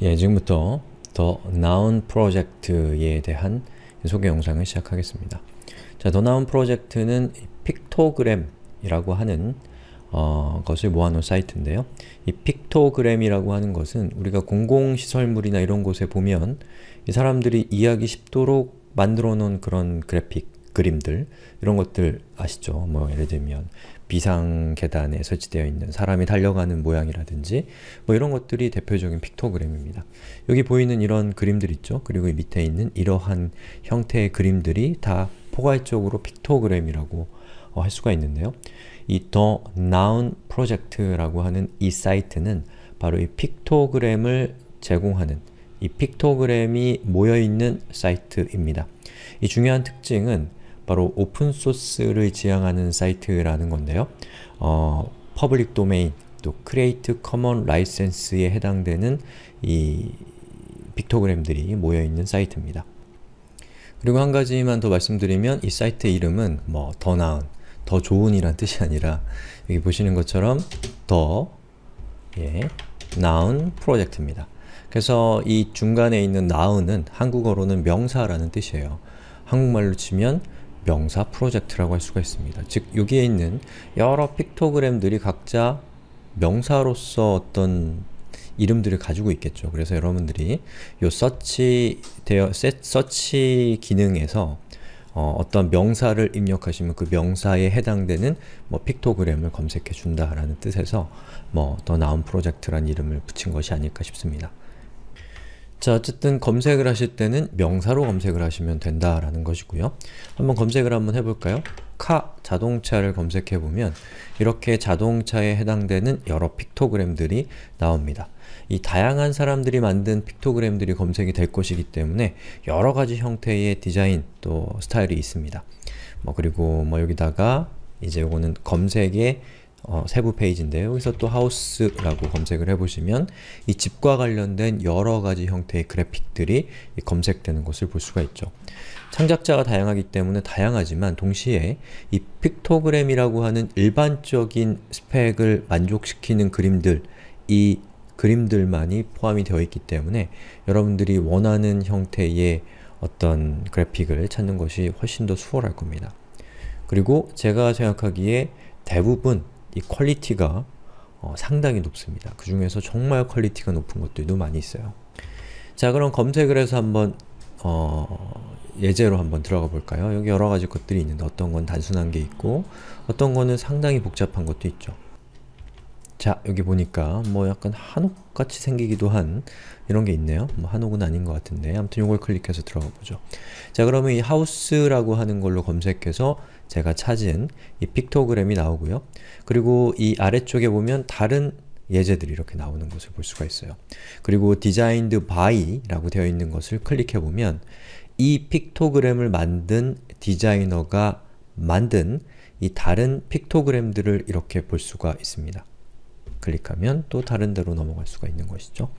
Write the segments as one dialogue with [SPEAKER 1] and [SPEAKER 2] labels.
[SPEAKER 1] 예, 지금부터 더 나은 프로젝트에 대한 소개 영상을 시작하겠습니다. 자, 더 나은 프로젝트는 픽토그램이라고 하는 어, 것을 모아놓은 사이트인데요. 이 픽토그램이라고 하는 것은 우리가 공공시설물이나 이런 곳에 보면 이 사람들이 이해하기 쉽도록 만들어 놓은 그런 그래픽, 그림들 이런 것들 아시죠? 뭐 예를 들면 비상 계단에 설치되어 있는 사람이 달려가는 모양이라든지 뭐 이런 것들이 대표적인 픽토그램입니다. 여기 보이는 이런 그림들 있죠? 그리고 밑에 있는 이러한 형태의 그림들이 다 포괄적으로 픽토그램이라고 어, 할 수가 있는데요. 이 The Noun Project라고 하는 이 사이트는 바로 이 픽토그램을 제공하는 이 픽토그램이 모여있는 사이트입니다. 이 중요한 특징은 바로 오픈소스를 지향하는 사이트라는 건데요. 어, 퍼블릭 도메인, 또 크레이트 커먼 라이센스에 해당되는 이 빅토그램들이 모여있는 사이트입니다. 그리고 한 가지만 더 말씀드리면 이 사이트 이름은 뭐 더 나은, 더 좋은 이란 뜻이 아니라 여기 보시는 것처럼 더 예, 나은 프로젝트입니다. 그래서 이 중간에 있는 나은은 한국어로는 명사라는 뜻이에요. 한국말로 치면 명사 프로젝트라고 할 수가 있습니다. 즉 여기에 있는 여러 픽토그램들이 각자 명사로서 어떤 이름들을 가지고 있겠죠. 그래서 여러분들이 요 서치 되어 서치 기능에서 어, 떤 명사를 입력하시면 그 명사에 해당되는 뭐 픽토그램을 검색해 준다라는 뜻에서 뭐 더 나은 프로젝트란 이름을 붙인 것이 아닐까 싶습니다. 자 어쨌든 검색을 하실 때는 명사로 검색을 하시면 된다라는 것이고요. 한번 검색을 한번 해볼까요? 카 자동차를 검색해보면 이렇게 자동차에 해당되는 여러 픽토그램들이 나옵니다. 이 다양한 사람들이 만든 픽토그램들이 검색이 될 것이기 때문에 여러가지 형태의 디자인 또 스타일이 있습니다. 뭐 그리고 뭐 여기다가 이제 요거는 검색에 어, 세부 페이지인데 여기서 또 하우스라고 검색을 해보시면 이 집과 관련된 여러 가지 형태의 그래픽들이 검색되는 것을 볼 수가 있죠. 창작자가 다양하기 때문에 다양하지만 동시에 이 픽토그램이라고 하는 일반적인 스펙을 만족시키는 그림들 이 그림들만이 포함이 되어 있기 때문에 여러분들이 원하는 형태의 어떤 그래픽을 찾는 것이 훨씬 더 수월할 겁니다. 그리고 제가 생각하기에 대부분 이 퀄리티가 어, 상당히 높습니다. 그 중에서 정말 퀄리티가 높은 것들도 많이 있어요. 자 그럼 검색을 해서 한번 어, 예제로 한번 들어가 볼까요? 여기 여러 가지 것들이 있는데 어떤 건 단순한 게 있고 어떤 거는 상당히 복잡한 것도 있죠. 자 여기 보니까 뭐 약간 한옥같이 생기기도 한 이런 게 있네요. 뭐 한옥은 아닌 것 같은데 아무튼 이걸 클릭해서 들어가 보죠. 자 그러면 이 하우스라고 하는 걸로 검색해서 제가 찾은 이 픽토그램이 나오고요. 그리고 이 아래쪽에 보면 다른 예제들이 이렇게 나오는 것을 볼 수가 있어요. 그리고 designed y 라고 되어 있는 것을 클릭해보면 이 픽토그램을 만든 디자이너가 만든 이 다른 픽토그램들을 이렇게 볼 수가 있습니다. 클릭하면 또 다른 데로 넘어갈 수가 있는 것이죠.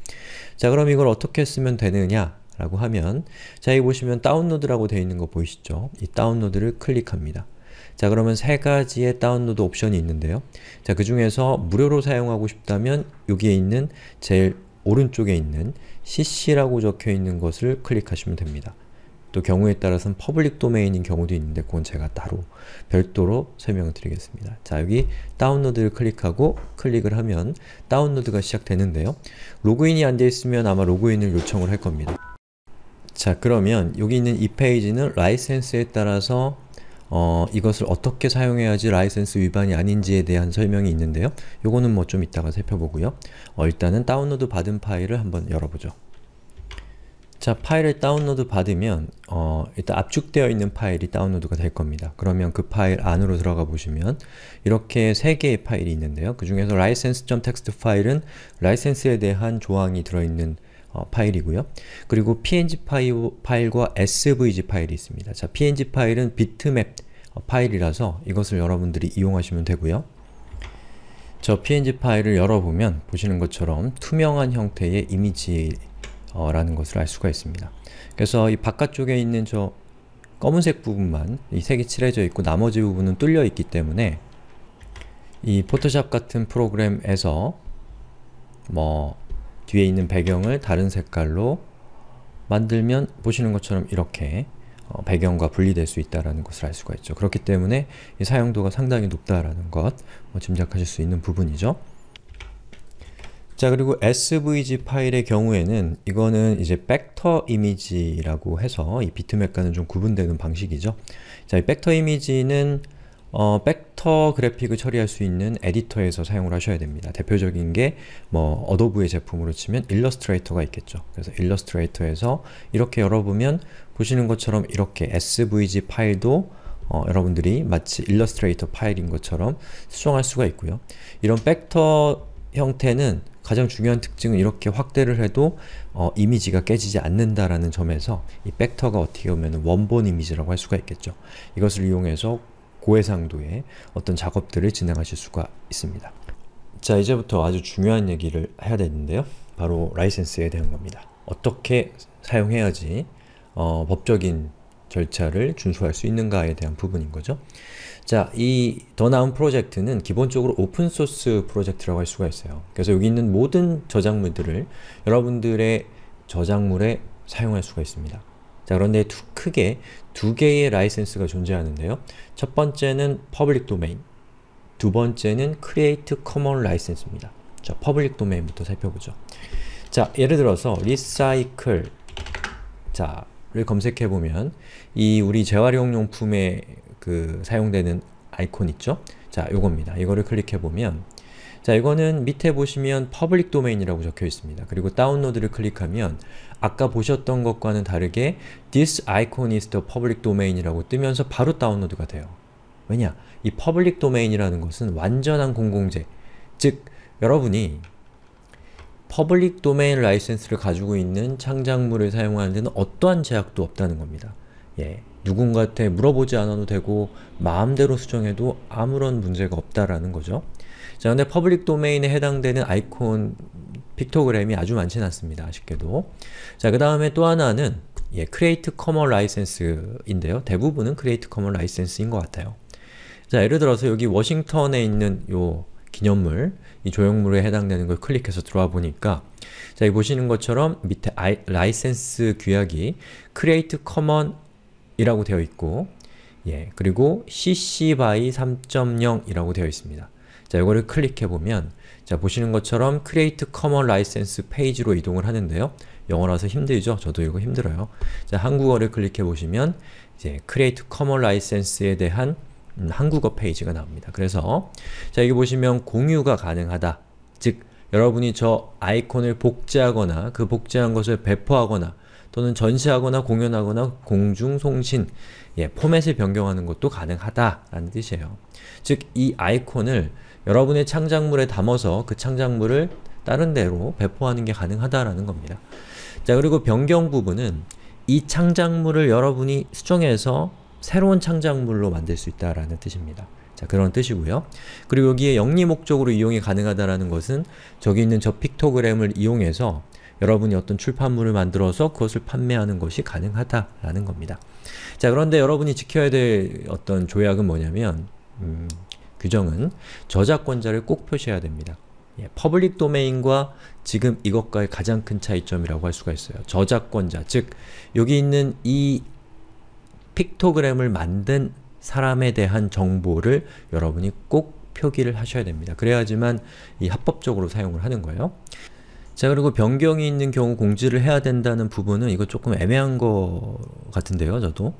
[SPEAKER 1] 자 그럼 이걸 어떻게 쓰면 되느냐 라고 하면 자 여기 보시면 다운로드라고 되어 있는 거 보이시죠? 이 다운로드를 클릭합니다. 자 그러면 세 가지의 다운로드 옵션이 있는데요. 자그 중에서 무료로 사용하고 싶다면 여기에 있는 제일 오른쪽에 있는 cc라고 적혀 있는 것을 클릭하시면 됩니다. 또 경우에 따라서는 퍼블릭 도메인인 경우도 있는데 그건 제가 따로 별도로 설명을 드리겠습니다. 자 여기 다운로드를 클릭하고 클릭을 하면 다운로드가 시작되는데요. 로그인이 안되어 있으면 아마 로그인을 요청을 할 겁니다. 자 그러면 여기 있는 이 페이지는 라이센스에 따라서 어, 이것을 어떻게 사용해야지 라이센스 위반이 아닌지에 대한 설명이 있는데요. 요거는 뭐 좀 이따가 살펴보고요. 어, 일단은 다운로드 받은 파일을 한번 열어보죠. 자, 파일을 다운로드 받으면 어, 일단 압축되어 있는 파일이 다운로드가 될 겁니다. 그러면 그 파일 안으로 들어가 보시면 이렇게 세 개의 파일이 있는데요. 그 중에서 license.txt 파일은 라이센스에 대한 조항이 들어있는 어, 파일이고요. 그리고 png 파일, 과 svg 파일이 있습니다. 자, png 파일은 비트맵 어, 파일이라서 이것을 여러분들이 이용하시면 되고요. 저 png 파일을 열어보면 보시는 것처럼 투명한 형태의 이미지 라는 것을 알 수가 있습니다. 그래서 이 바깥쪽에 있는 저 검은색 부분만 이 색이 칠해져 있고 나머지 부분은 뚫려 있기 때문에 이 포토샵 같은 프로그램에서 뭐 뒤에 있는 배경을 다른 색깔로 만들면 보시는 것처럼 이렇게 어 배경과 분리될 수 있다는 것을 알 수가 있죠. 그렇기 때문에 사용도가 상당히 높다라는 것뭐 짐작하실 수 있는 부분이죠. 자 그리고 svg 파일의 경우에는 이거는 이제 벡터 이미지라고 해서 이 비트맵과는 좀 구분되는 방식이죠. 자, 이 벡터 이미지는 어, 벡터 그래픽을 처리할 수 있는 에디터에서 사용을 하셔야 됩니다. 대표적인 게 뭐 어도브의 제품으로 치면 일러스트레이터가 있겠죠. 그래서 일러스트레이터에서 이렇게 열어보면 보시는 것처럼 이렇게 svg 파일도 어, 여러분들이 마치 일러스트레이터 파일인 것처럼 수정할 수가 있고요. 이런 벡터 형태는 가장 중요한 특징은 이렇게 확대를 해도 어, 이미지가 깨지지 않는다라는 점에서 이 벡터가 어떻게 보면 원본 이미지라고 할 수가 있겠죠. 이것을 이용해서 고해상도의 어떤 작업들을 진행하실 수가 있습니다. 자 이제부터 아주 중요한 얘기를 해야 되는데요. 바로 라이센스에 대한 겁니다. 어떻게 사용해야지 어, 법적인 절차를 준수할 수 있는가에 대한 부분인 거죠. 자, 이 더 나은 프로젝트는 기본적으로 오픈소스 프로젝트라고 할 수가 있어요. 그래서 여기 있는 모든 저작물들을 여러분들의 저작물에 사용할 수가 있습니다. 자, 그런데 두, 크게 두 개의 라이센스가 존재하는데요. 첫 번째는 퍼블릭 도메인, 두 번째는 크리에이트 커먼 라이센스입니다. 자, 퍼블릭 도메인부터 살펴보죠. 자, 예를 들어서 리사이클 자, 를 검색해 보면 이 우리 재활용 용품에 그 사용되는 아이콘 있죠? 자, 요겁니다. 이거를 클릭해 보면 자, 이거는 밑에 보시면 퍼블릭 도메인이라고 적혀 있습니다. 그리고 다운로드를 클릭하면 아까 보셨던 것과는 다르게 this icon is the public domain이라고 뜨면서 바로 다운로드가 돼요. 왜냐? 이 퍼블릭 도메인이라는 것은 완전한 공공재, 즉 여러분이 퍼블릭 도메인 라이센스를 가지고 있는 창작물을 사용하는 데는 어떠한 제약도 없다는 겁니다. 예, 누군가한테 물어보지 않아도 되고 마음대로 수정해도 아무런 문제가 없다라는 거죠. 자, 근데 퍼블릭 도메인에 해당되는 아이콘 픽토그램이 아주 많지는 않습니다. 아쉽게도. 자, 그 다음에 또 하나는 예, 크레이트 커먼 라이센스인데요. 대부분은 크레이트 커먼 라이센스인 것 같아요. 자, 예를 들어서 여기 워싱턴에 있는 요 기념물, 이 조형물에 해당되는 걸 클릭해서 들어와 보니까 자, 이 보시는 것처럼 밑에 아이, 라이센스 규약이 create common 이라고 되어 있고 예, 그리고 cc by 3.0 이라고 되어 있습니다. 자, 이거를 클릭해보면 자, 보시는 것처럼 create common license 페이지로 이동을 하는데요. 영어라서 힘들죠? 저도 이거 힘들어요. 자, 한국어를 클릭해보시면 이제 create common license에 대한 음, 한국어 페이지가 나옵니다. 그래서 자 여기 보시면 공유가 가능하다. 즉 여러분이 저 아이콘을 복제하거나 그 복제한 것을 배포하거나 또는 전시하거나 공연하거나 공중송신, 예, 포맷을 변경하는 것도 가능하다라는 뜻이에요. 즉, 이 아이콘을 여러분의 창작물에 담아서 그 창작물을 다른 데로 배포하는 게 가능하다라는 겁니다. 자, 그리고 변경 부분은 이 창작물을 여러분이 수정해서 새로운 창작물로 만들 수 있다라는 뜻입니다. 자, 그런 뜻이고요. 그리고 여기에 영리 목적으로 이용이 가능하다라는 것은 저기 있는 저 픽토그램을 이용해서 여러분이 어떤 출판물을 만들어서 그것을 판매하는 것이 가능하다라는 겁니다. 자, 그런데 여러분이 지켜야 될 어떤 조약은 뭐냐면 음, 규정은 저작권자를 꼭 표시해야 됩니다. 예, 퍼블릭 도메인과 지금 이것과의 가장 큰 차이점이라고 할 수가 있어요. 저작권자, 즉 여기 있는 이 픽토그램을 만든 사람에 대한 정보를 여러분이 꼭 표기를 하셔야 됩니다. 그래야지만 이 합법적으로 사용을 하는 거예요. 자 그리고 변경이 있는 경우 공지를 해야 된다는 부분은 이거 조금 애매한 것 같은데요 저도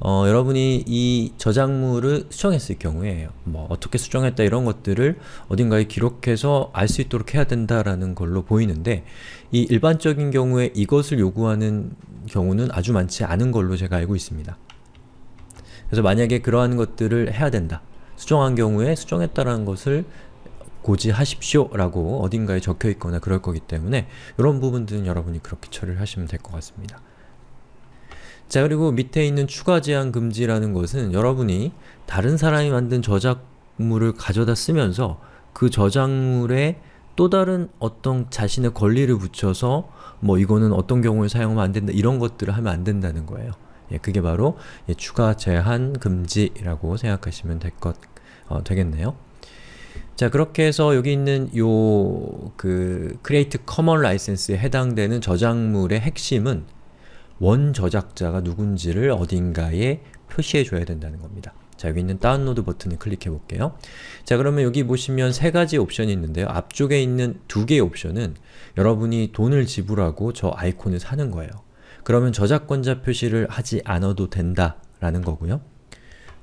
[SPEAKER 1] 어, 여러분이 이 저작물을 수정했을 경우에 뭐 어떻게 수정했다 이런 것들을 어딘가에 기록해서 알 수 있도록 해야 된다라는 걸로 보이는데 이 일반적인 경우에 이것을 요구하는 경우는 아주 많지 않은 걸로 제가 알고 있습니다 그래서 만약에 그러한 것들을 해야 된다. 수정한 경우에 수정했다라는 것을 고지하십시오 라고 어딘가에 적혀 있거나 그럴 거기 때문에 이런 부분들은 여러분이 그렇게 처리를 하시면 될 것 같습니다. 자 그리고 밑에 있는 추가 제한 금지라는 것은 여러분이 다른 사람이 만든 저작물을 가져다 쓰면서 그 저작물에 또 다른 어떤 자신의 권리를 붙여서 뭐 이거는 어떤 경우에 사용하면 안 된다 이런 것들을 하면 안 된다는 거예요. 예, 그게 바로 예, 추가 제한 금지라고 생각하시면 될 것, 어, 되겠네요. 자 그렇게 해서 여기 있는 요그 create common license에 해당되는 저작물의 핵심은 원 저작자가 누군지를 어딘가에 표시해 줘야 된다는 겁니다. 자 여기 있는 다운로드 버튼을 클릭해 볼게요. 자 그러면 여기 보시면 세 가지 옵션이 있는데요. 앞쪽에 있는 두 개의 옵션은 여러분이 돈을 지불하고 저 아이콘을 사는 거예요. 그러면 저작권자 표시를 하지 않아도 된다라는 거고요.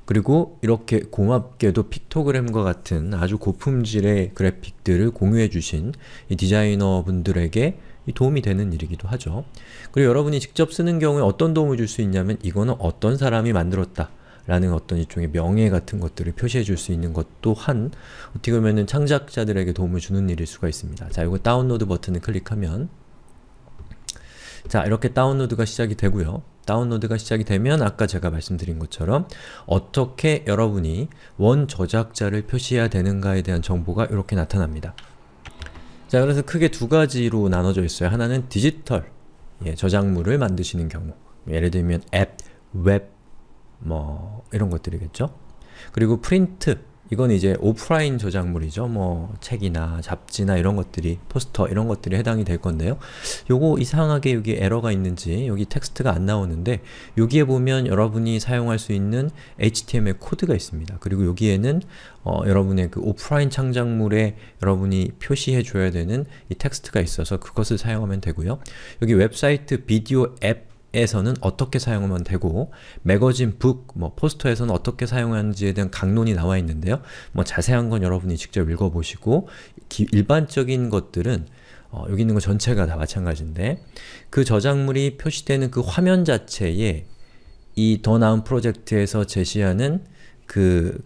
[SPEAKER 1] 그리고 이렇게 고맙게도 픽토그램과 같은 아주 고품질의 그래픽들을 공유해주신 이 디자이너분들에게 도움이 되는 일이기도 하죠. 그리고 여러분이 직접 쓰는 경우에 어떤 도움을 줄 수 있냐면 이거는 어떤 사람이 만들었다 라는 어떤 일종의 명예 같은 것들을 표시해 줄 수 있는 것 또한 어떻게 보면 창작자들에게 도움을 주는 일일 수가 있습니다. 자, 이거 다운로드 버튼을 클릭하면 자 이렇게 다운로드가 시작이 되고요. 다운로드가 시작이 되면 아까 제가 말씀드린 것처럼 어떻게 여러분이 원 저작자를 표시해야 되는가에 대한 정보가 이렇게 나타납니다. 자 그래서 크게 두 가지로 나눠져 있어요. 하나는 디지털 예, 저작물을 만드시는 경우 예를 들면 앱, 웹, 뭐 이런 것들이겠죠? 그리고 프린트 이건 이제 오프라인 저작물이죠. 뭐 책이나 잡지나 이런 것들이 포스터 이런 것들이 해당이 될 건데요. 요거 이상하게 여기 에러가 있는지 여기 텍스트가 안 나오는데 여기에 보면 여러분이 사용할 수 있는 HTML 코드가 있습니다. 그리고 여기에는 어, 여러분의 그 오프라인 창작물에 여러분이 표시해 줘야 되는 이 텍스트가 있어서 그것을 사용하면 되고요. 여기 웹사이트 비디오 앱 에서는 어떻게 사용하면 되고 매거진, 북, 뭐 포스터에서는 어떻게 사용하는지에 대한 강론이 나와 있는데요. 뭐 자세한 건 여러분이 직접 읽어보시고 일반적인 것들은 어, 여기 있는 거 전체가 다 마찬가지인데 그 저작물이 표시되는 그 화면 자체에 이 더 나은 프로젝트에서 제시하는 그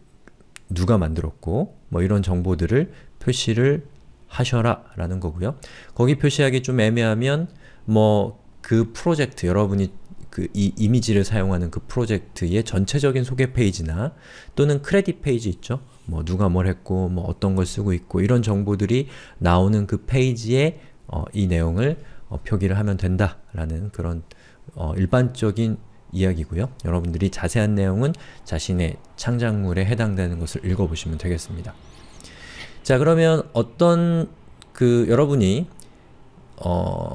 [SPEAKER 1] 누가 만들었고 뭐 이런 정보들을 표시를 하셔라 라는 거고요. 거기 표시하기 좀 애매하면 뭐그 프로젝트 여러분이 그 이 이미지를 사용하는 그 프로젝트의 전체적인 소개 페이지나 또는 크레딧 페이지 있죠? 뭐 누가 뭘 했고 뭐 어떤 걸 쓰고 있고 이런 정보들이 나오는 그 페이지에 어, 이 내용을 어, 표기를 하면 된다라는 그런 어, 일반적인 이야기고요. 여러분들이 자세한 내용은 자신의 창작물에 해당되는 것을 읽어보시면 되겠습니다. 자 그러면 어떤 그 여러분이 어,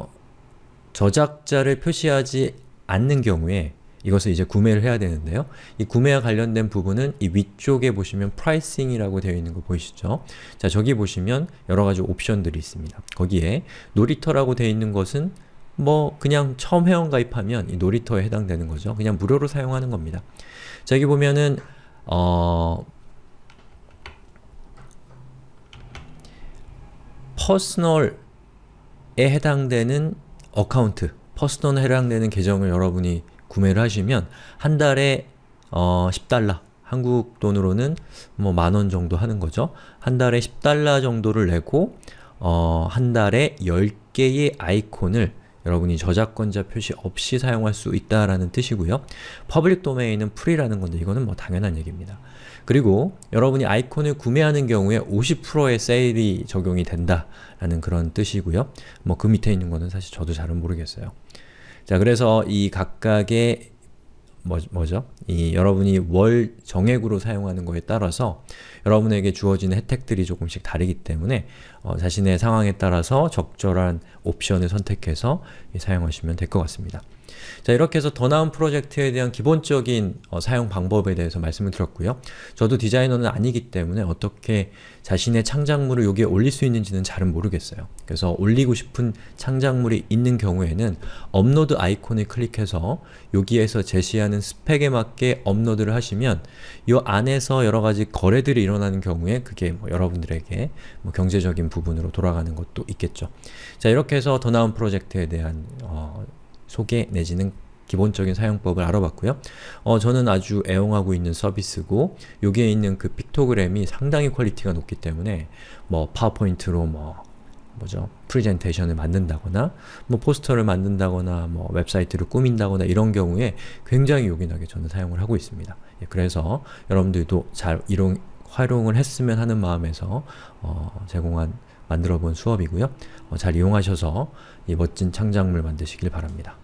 [SPEAKER 1] 저작자를 표시하지 않는 경우에 이것을 이제 구매를 해야 되는데요. 이 구매와 관련된 부분은 이 위쪽에 보시면 프라이싱이라고 되어 있는 거 보이시죠? 자, 저기 보시면 여러 가지 옵션들이 있습니다. 거기에 놀이터라고 되어 있는 것은 뭐 그냥 처음 회원 가입하면 이 놀이터에 해당되는 거죠. 그냥 무료로 사용하는 겁니다. 자, 여기 보면은 어... 퍼스널에 해당되는 어카운트, 퍼스톤 해당되는 계정을 여러분이 구매를 하시면 한 달에 어, 10달러, 한국 돈으로는 뭐 만 원 정도 하는 거죠. 한 달에 10달러 정도를 내고 어, 한 달에 10개의 아이콘을 여러분이 저작권자 표시 없이 사용할 수 있다라는 뜻이고요. 퍼블릭 도메인은 프리라는 건데 이거는 뭐 당연한 얘기입니다. 그리고 여러분이 아이콘을 구매하는 경우에 50%의 세일이 적용이 된다라는 그런 뜻이고요. 뭐 그 밑에 있는 거는 사실 저도 잘은 모르겠어요. 자, 그래서 이 각각의 뭐, 뭐죠? 이 여러분이 월 정액으로 사용하는 거에 따라서 여러분에게 주어지는 혜택들이 조금씩 다르기 때문에 어, 자신의 상황에 따라서 적절한 옵션을 선택해서 사용하시면 될 것 같습니다. 자 이렇게 해서 더 나은 프로젝트에 대한 기본적인 어, 사용 방법에 대해서 말씀을 드렸고요. 저도 디자이너는 아니기 때문에 어떻게 자신의 창작물을 여기에 올릴 수 있는지는 잘은 모르겠어요. 그래서 올리고 싶은 창작물이 있는 경우에는 업로드 아이콘을 클릭해서 여기에서 제시하는 스펙에 맞게 업로드를 하시면 이 안에서 여러가지 거래들이 일어나는 경우에 그게 뭐 여러분들에게 뭐 경제적인 부분으로 돌아가는 것도 있겠죠. 자 이렇게 해서 더 나은 프로젝트에 대한 어, 소개 내지는 기본적인 사용법을 알아봤고요. 어, 저는 아주 애용하고 있는 서비스고 여기에 있는 그 픽토그램이 상당히 퀄리티가 높기 때문에 뭐 파워포인트로 뭐 뭐죠? 프레젠테이션을 만든다거나 뭐 포스터를 만든다거나 뭐 웹사이트를 꾸민다거나 이런 경우에 굉장히 요긴하게 저는 사용을 하고 있습니다. 예, 그래서 여러분들도 잘 이용, 활용을 했으면 하는 마음에서 어, 제공한 만들어 본 수업이고요. 어, 잘 이용하셔서 이 멋진 창작물 만드시길 바랍니다.